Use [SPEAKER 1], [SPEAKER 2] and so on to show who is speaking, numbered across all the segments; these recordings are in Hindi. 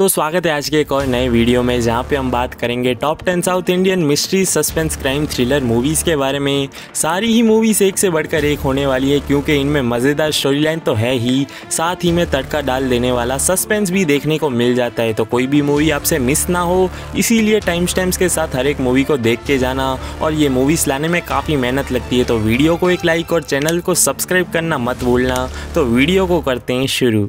[SPEAKER 1] तो स्वागत है आज के एक और नए वीडियो में जहाँ पे हम बात करेंगे top ten south Indian mystery suspense crime thriller movies के बारे में सारी ही मूवीज़ एक से बढ़कर एक होने वाली है क्योंकि इनमें मज़ेदार स्टोरी लाइन तो है ही साथ ही में तड़का डाल देने वाला सस्पेंस भी देखने को मिल जाता है तो कोई भी मूवी आपसे मिस ना हो इसीलिए टाइम स्टैम्स के साथ हर एक मूवी को देख के जाना और ये मूवीज़ लाने में काफ़ी मेहनत लगती है तो वीडियो को एक लाइक और चैनल को सब्सक्राइब करना मत भूलना तो वीडियो को करते हैं शुरू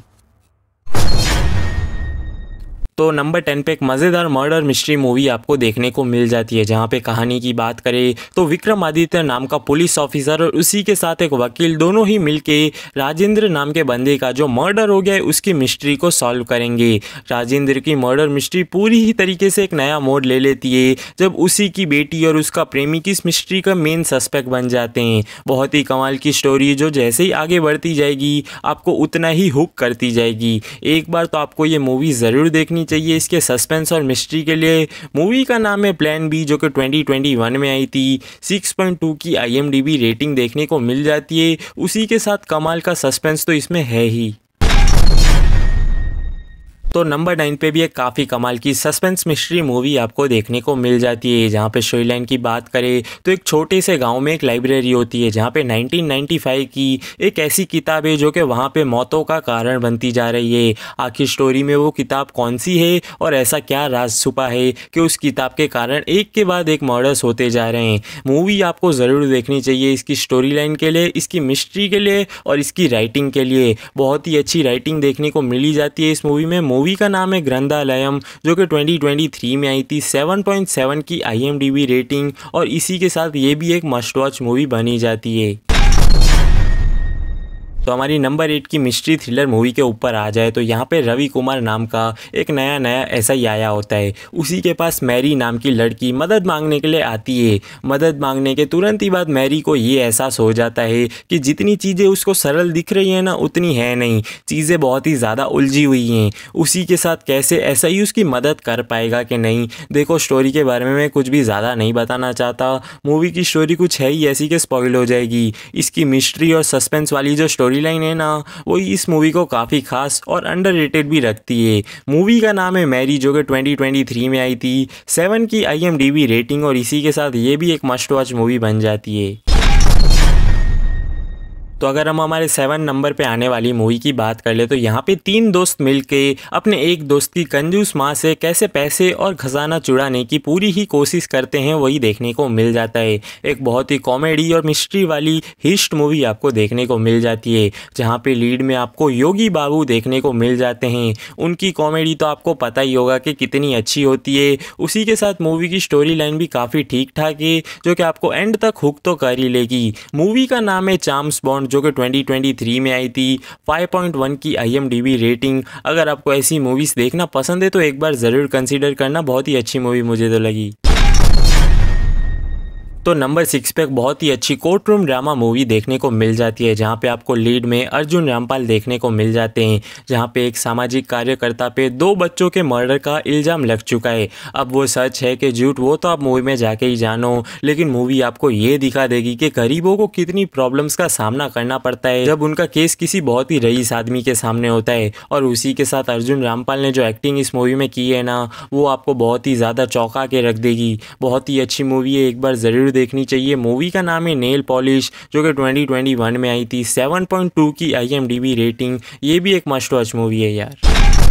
[SPEAKER 1] तो नंबर टेन पे एक मज़ेदार मर्डर मिस्ट्री मूवी आपको देखने को मिल जाती है जहाँ पे कहानी की बात करें तो विक्रमादित्य नाम का पुलिस ऑफिसर और उसी के साथ एक वकील दोनों ही मिलके राजेंद्र नाम के बंदे का जो मर्डर हो गया है उसकी मिस्ट्री को सॉल्व करेंगे राजेंद्र की मर्डर मिस्ट्री पूरी ही तरीके से एक नया मोड ले लेती है जब उसी की बेटी और उसका प्रेमी किस मिस्ट्री का मेन सस्पेक्ट बन जाते हैं बहुत ही कमाल की स्टोरी जो जैसे ही आगे बढ़ती जाएगी आपको उतना ही हुक करती जाएगी एक बार तो आपको ये मूवी ज़रूर देखनी चाहिए इसके सस्पेंस और मिस्ट्री के लिए मूवी का नाम है प्लान बी जो कि 2021 में आई थी 6.2 की आईएमडीबी रेटिंग देखने को मिल जाती है उसी के साथ कमाल का सस्पेंस तो इसमें है ही तो नंबर नाइन पे भी एक काफ़ी कमाल की सस्पेंस मिस्ट्री मूवी आपको देखने को मिल जाती है जहाँ पे स्टोरी लाइन की बात करें तो एक छोटे से गाँव में एक लाइब्रेरी होती है जहाँ पे 1995 की एक ऐसी किताब है जो कि वहाँ पे मौतों का कारण बनती जा रही है आखिर स्टोरी में वो किताब कौन सी है और ऐसा क्या राज छुपा है कि उस किताब के कारण एक के बाद एक मर्डर्स होते जा रहे हैं मूवी आपको ज़रूर देखनी चाहिए इसकी स्टोरी लाइन के लिए इसकी मिस्ट्री के लिए और इसकी राइटिंग के लिए बहुत ही अच्छी राइटिंग देखने को मिली जाती है इस मूवी में मूवी का नाम है ग्रंथालयम जो कि 2023 में आई थी 7.7 की आईएमडीबी रेटिंग और इसी के साथ ये भी एक मस्ट वॉच मूवी बनी जाती है तो हमारी नंबर एट की मिस्ट्री थ्रिलर मूवी के ऊपर आ जाए तो यहाँ पे रवि कुमार नाम का एक नया नया ऐसा ही आया होता है उसी के पास मैरी नाम की लड़की मदद मांगने के लिए आती है मदद मांगने के तुरंत ही बाद मैरी को ये एहसास हो जाता है कि जितनी चीज़ें उसको सरल दिख रही हैं ना उतनी है नहीं चीज़ें बहुत ही ज़्यादा उलझी हुई हैं उसी के साथ कैसे ऐसा ही उसकी मदद कर पाएगा कि नहीं देखो स्टोरी के बारे में मैं कुछ भी ज़्यादा नहीं बताना चाहता मूवी की स्टोरी कुछ है ही ऐसी कि स्पॉइल हो जाएगी इसकी मिस्ट्री और सस्पेंस वाली जो स्टोरी स्टोरी लाइन है ना वो इस मूवी को काफ़ी खास और अंडर भी रखती है मूवी का नाम है मैरी जो कि 2023 में आई थी सेवन की आई रेटिंग और इसी के साथ ये भी एक मस्ट वॉच मूवी बन जाती है तो अगर हम हमारे सेवन नंबर पे आने वाली मूवी की बात कर ले तो यहाँ पे तीन दोस्त मिल के अपने एक दोस्त की कंजूस माँ से कैसे पैसे और खजाना चुड़ाने की पूरी ही कोशिश करते हैं वही देखने को मिल जाता है एक बहुत ही कॉमेडी और मिस्ट्री वाली हिस्ट मूवी आपको देखने को मिल जाती है जहाँ पे लीड में आपको योगी बाबू देखने को मिल जाते हैं उनकी कॉमेडी तो आपको पता ही होगा कि कितनी अच्छी होती है उसी के साथ मूवी की स्टोरी लाइन भी काफ़ी ठीक ठाक है जो कि आपको एंड तक हुक तो कर ही लेगी मूवी का नाम है चाम्स बॉन्ड जो कि 2023 में आई थी 5.1 की आई रेटिंग अगर आपको ऐसी मूवीज़ देखना पसंद है तो एक बार ज़रूर कंसिडर करना बहुत ही अच्छी मूवी मुझे तो लगी तो नंबर सिक्स पे एक बहुत ही अच्छी कोर्ट रूम ड्रामा मूवी देखने को मिल जाती है जहाँ पे आपको लीड में अर्जुन रामपाल देखने को मिल जाते हैं जहाँ पे एक सामाजिक कार्यकर्ता पे दो बच्चों के मर्डर का इल्ज़ाम लग चुका है अब वो सच है कि झूठ वो तो आप मूवी में जाके ही जानो लेकिन मूवी आपको ये दिखा देगी कि गरीबों को कितनी प्रॉब्लम्स का सामना करना पड़ता है जब उनका केस किसी बहुत ही रईस आदमी के सामने होता है और उसी के साथ अर्जुन रामपाल ने जो एक्टिंग इस मूवी में की है ना वो आपको बहुत ही ज़्यादा चौंका के रख देगी बहुत ही अच्छी मूवी है एक बार ज़रूर देखनी चाहिए मूवी का नाम है नेल पॉलिश जो कि 2021 में आई थी 7.2 की आईएमडीबी रेटिंग ये भी एक मस्ट वॉच मूवी है यार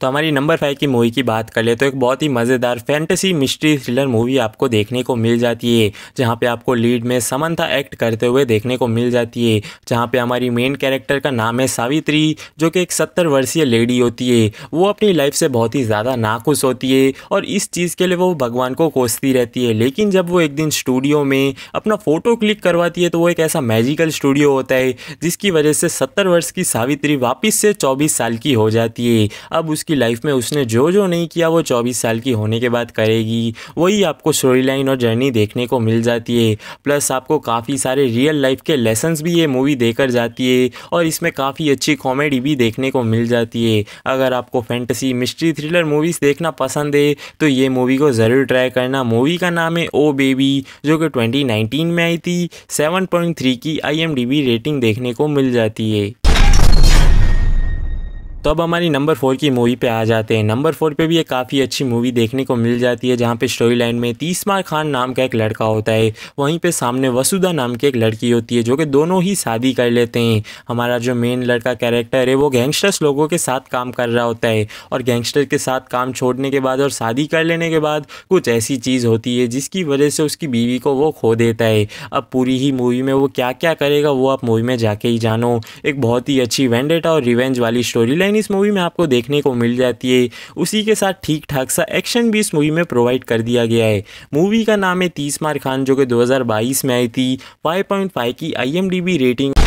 [SPEAKER 1] तो हमारी नंबर फाइव की मूवी की बात कर ले तो एक बहुत ही मज़ेदार फैंटेसी मिस्ट्री थ्रिलर मूवी आपको देखने को मिल जाती है जहाँ पे आपको लीड में समंथा एक्ट करते हुए देखने को मिल जाती है जहाँ पे हमारी मेन कैरेक्टर का नाम है सावित्री जो कि एक सत्तर वर्षीय लेडी होती है वो अपनी लाइफ से बहुत ही ज़्यादा नाखुश होती है और इस चीज़ के लिए वो भगवान को कोसती रहती है लेकिन जब वो एक दिन स्टूडियो में अपना फ़ोटो क्लिक करवाती है तो वो एक ऐसा मैजिकल स्टूडियो होता है जिसकी वजह से सत्तर वर्ष की सावित्री वापस से चौबीस साल की हो जाती है अब उसकी उसकी लाइफ में उसने जो जो नहीं किया वो चौबीस साल की होने के बाद करेगी वही आपको स्टोरी लाइन और जर्नी देखने को मिल जाती है प्लस आपको काफ़ी सारे रियल लाइफ के लेसन्स भी ये मूवी देकर जाती है और इसमें काफ़ी अच्छी कॉमेडी भी देखने को मिल जाती है अगर आपको फैंटसी मिस्ट्री थ्रिलर मूवीज़ देखना पसंद है तो ये मूवी को ज़रूर ट्राई करना मूवी का नाम है ओ बेबी जो कि 2019 में आई थी 7.3 की आईएमडीबी रेटिंग देखने को मिल जाती है तो अब हमारी नंबर फोर की मूवी पे आ जाते हैं नंबर फोर पे भी एक काफ़ी अच्छी मूवी देखने को मिल जाती है जहाँ पे स्टोरी लाइन में तीसमार खान नाम का एक लड़का होता है वहीं पे सामने वसुधा नाम की एक लड़की होती है जो कि दोनों ही शादी कर लेते हैं हमारा जो मेन लड़का कैरेक्टर है वो गैंगस्टर्स लोगों के साथ काम कर रहा होता है और गैंगस्टर के साथ काम छोड़ने के बाद और शादी कर लेने के बाद कुछ ऐसी चीज़ होती है जिसकी वजह से उसकी बीवी को वो खो देता है अब पूरी ही मूवी में वो क्या क्या करेगा वो आप मूवी में जाके ही जानो एक बहुत ही अच्छी वेंडेटा और रिवेंज वाली स्टोरी डिज़ाइन इस मूवी में आपको देखने को मिल जाती है उसी के साथ ठीक ठाक सा एक्शन भी इस मूवी में प्रोवाइड कर दिया गया है मूवी का नाम है तीस मार खान जो कि 2022 में आई थी 5.5 की आईएमडीबी रेटिंग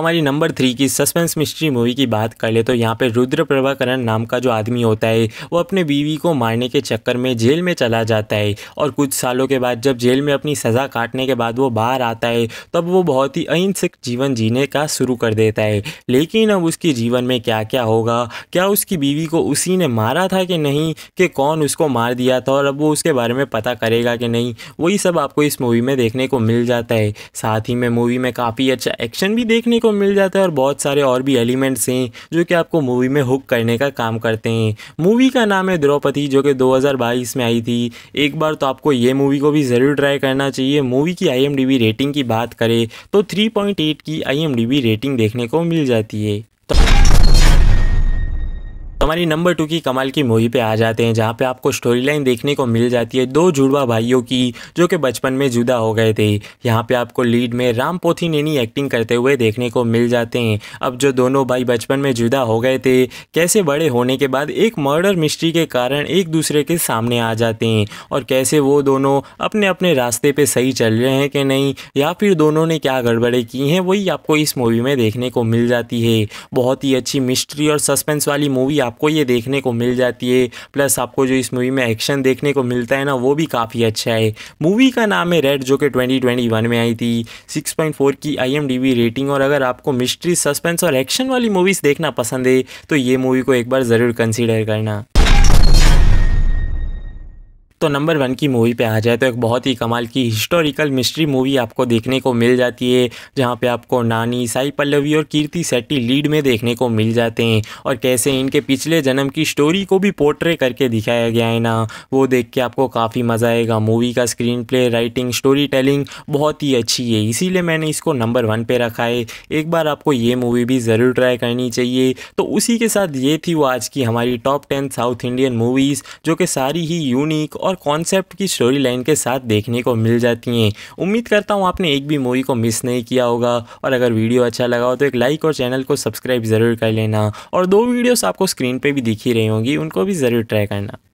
[SPEAKER 1] हमारी नंबर थ्री की सस्पेंस मिस्ट्री मूवी की बात कर ले तो यहाँ पे रुद्र प्रभाकरण नाम का जो आदमी होता है वो अपने बीवी को मारने के चक्कर में जेल में चला जाता है और कुछ सालों के बाद जब जेल में अपनी सज़ा काटने के बाद वो बाहर आता है तब वो बहुत ही अहिंसक जीवन जीने का शुरू कर देता है लेकिन अब उसके जीवन में क्या क्या होगा क्या उसकी बीवी को उसी ने मारा था कि नहीं कि कौन उसको मार दिया था और अब वो उसके बारे में पता करेगा कि नहीं वही सब आपको इस मूवी में देखने को मिल जाता है साथ ही में मूवी में काफ़ी अच्छा एक्शन भी देखने को को मिल जाता है और बहुत सारे और भी एलिमेंट्स हैं जो कि आपको मूवी में हुक करने का काम करते हैं मूवी का नाम है द्रौपदी जो कि 2022 में आई थी एक बार तो आपको ये मूवी को भी ज़रूर ट्राई करना चाहिए मूवी की आई रेटिंग की बात करें तो थ्री की आई रेटिंग देखने को मिल जाती है तो तो हमारी नंबर टू की कमाल की मूवी पे आ जाते हैं जहाँ पे आपको स्टोरी लाइन देखने को मिल जाती है दो जुड़वा भाइयों की जो कि बचपन में जुदा हो गए थे यहाँ पे आपको लीड में राम पोथी नैनी एक्टिंग करते हुए देखने को मिल जाते हैं अब जो दोनों भाई बचपन में जुदा हो गए थे कैसे बड़े होने के बाद एक मर्डर मिस्ट्री के कारण एक दूसरे के सामने आ जाते हैं और कैसे वो दोनों अपने अपने रास्ते पर सही चल रहे हैं कि नहीं या फिर दोनों ने क्या गड़बड़े की हैं वही आपको इस मूवी में देखने को मिल जाती है बहुत ही अच्छी मिस्ट्री और सस्पेंस वाली मूवी आपको ये देखने को मिल जाती है प्लस आपको जो इस मूवी में एक्शन देखने को मिलता है ना वो भी काफ़ी अच्छा है मूवी का नाम है रेड जो कि 2021 में आई थी 6.4 की आईएमडीबी रेटिंग और अगर आपको मिस्ट्री सस्पेंस और एक्शन वाली मूवीज़ देखना पसंद है तो ये मूवी को एक बार ज़रूर कंसिडर करना तो नंबर वन की मूवी पे आ जाए तो एक बहुत ही कमाल की हिस्टोरिकल मिस्ट्री मूवी आपको देखने को मिल जाती है जहाँ पे आपको नानी साई पल्लवी और कीर्ति सेट्टी लीड में देखने को मिल जाते हैं और कैसे इनके पिछले जन्म की स्टोरी को भी पोर्ट्रे करके दिखाया गया है ना वो देख के आपको काफ़ी मज़ा आएगा मूवी का screenplay writing storytelling बहुत ही अच्छी है इसीलिए मैंने इसको नंबर वन पर रखा है एक बार आपको ये मूवी भी ज़रूर ट्राई करनी चाहिए तो उसी के साथ ये थी वो आज की हमारी top ten south Indian movies जो कि सारी ही यूनिक और और कॉन्सेप्ट की स्टोरी लाइन के साथ देखने को मिल जाती हैं उम्मीद करता हूँ आपने एक भी मूवी को मिस नहीं किया होगा और अगर वीडियो अच्छा लगा हो तो एक लाइक और चैनल को सब्सक्राइब ज़रूर कर लेना और दो वीडियोस आपको स्क्रीन पर भी दिखी रही होंगी उनको भी ज़रूर ट्राई करना